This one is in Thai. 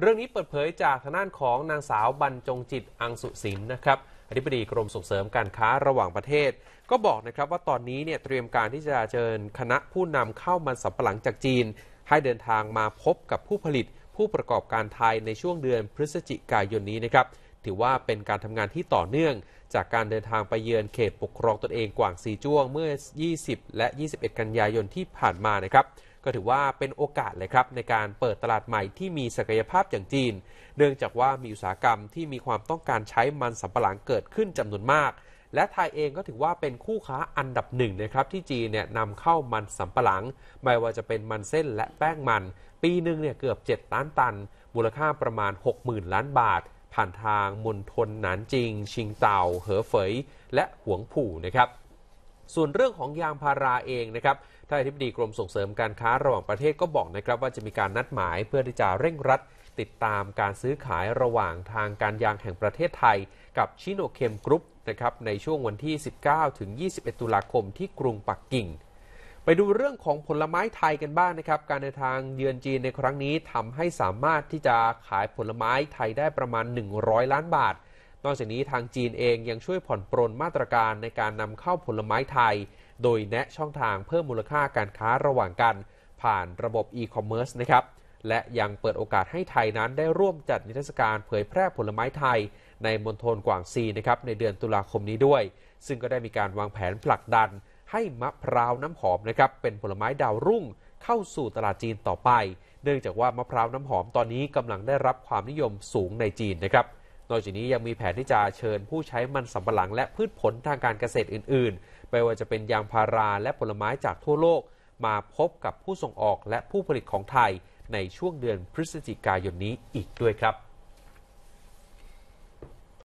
เรื่องนี้เปิดเผยจากทางด้านของนางสาวบรรจงจิตอังสุสินนะครับอธิบดีกรมส่งเสริมการค้าระหว่างประเทศ ก็บอกนะครับว่าตอนนี้เนี่ยเตรียมการที่จะเชิญคณะผู้นำเข้ามันสมปะหลังจากจีน ให้เดินทางมาพบกับผู้ผลิต ผู้ประกอบการไทยในช่วงเดือนพฤศจิกายนนี้นะครับ ถือว่าเป็นการทำงานที่ต่อเนื่อง จากการเดินทางไปเยือนเขตปกครองตนเองกว่างซีจ้วงเมื่อ 20 และ 21 กันยายนที่ผ่านมานะครับก็ถือว่าเป็นโอกาสเลยครับในการเปิดตลาดใหม่ที่มีศักยภาพอย่างจีน เนื่องจากว่ามีอุตสาหกรรมที่มีความต้องการใช้มันสำปะหลังเกิดขึ้นจำนวนมาก และไทยเองก็ถือว่าเป็นคู่ค้าอันดับหนึ่งนะครับ ที่จีนเนี่ยนำเข้ามันสำปะหลังไม่ว่าจะเป็นมันเส้นและแป้งมัน ปีหนึ่งเนี่ยเกือบ7ล้านตัน มูลค่าประมาณ 60,000ล้านบาท ผ่านทางมณฑลหนานจิง ชิงเต่าเหอเฟยและหวงผู่นะครับส่วนเรื่องของยางพาราเองนะครับท่านอธิบดีกรมส่งเสริมการค้าระหว่างประเทศก็บอกนะครับว่าจะมีการนัดหมายเพื่อที่จะเร่งรัดติดตามการซื้อขายระหว่างทางการยางแห่งประเทศไทยกับชิโนเคมกรุ๊ปนะครับในช่วงวันที่ 19 ถึง 21 ตุลาคมที่กรุงปักกิ่ง ไปดูเรื่องของผลไม้ไทยกันบ้างนะครับ การเดินทางเยือนจีนในครั้งนี้ทำให้สามารถที่จะขายผลไม้ไทยได้ประมาณ 100 ล้านบาทนอกจากนี้ทางจีนเองยังช่วยผ่อนปรนมาตรการในการนำเข้าผลไม้ไทย โดยแนะช่องทางเพิ่มมูลค่าการค้าระหว่างกัน ผ่านระบบอีคอมเมิร์ซนะครับและยังเปิดโอกาสให้ไทยนั้นได้ร่วมจัดนิทรรศการเผยแพร่ผลไม้ไทย ในมณฑลกวางซีนะครับในเดือนตุลาคมนี้ด้วย ซึ่งก็ได้มีการวางแผนผลักดัน ให้มะพร้าวน้ำหอมนะครับเป็นผลไม้ดาวรุ่งเข้าสู่ตลาดจีนต่อไป เนื่องจากว่ามะพร้าวน้ำหอมตอนนี้กำลังได้รับความนิยมสูงในจีนนะครับนอกจากนี้ยังมีแผนที่จะเชิญผู้ใช้มันสำปะหลังและพืชผลทางการเกษตรอื่นๆไม่ว่าจะเป็นยางพาราและผลไม้จากทั่วโลก มาพบกับผู้ส่งออกและผู้ผลิตของไทยในช่วงเดือนพฤศจิกายนนี้อีกด้วยครับ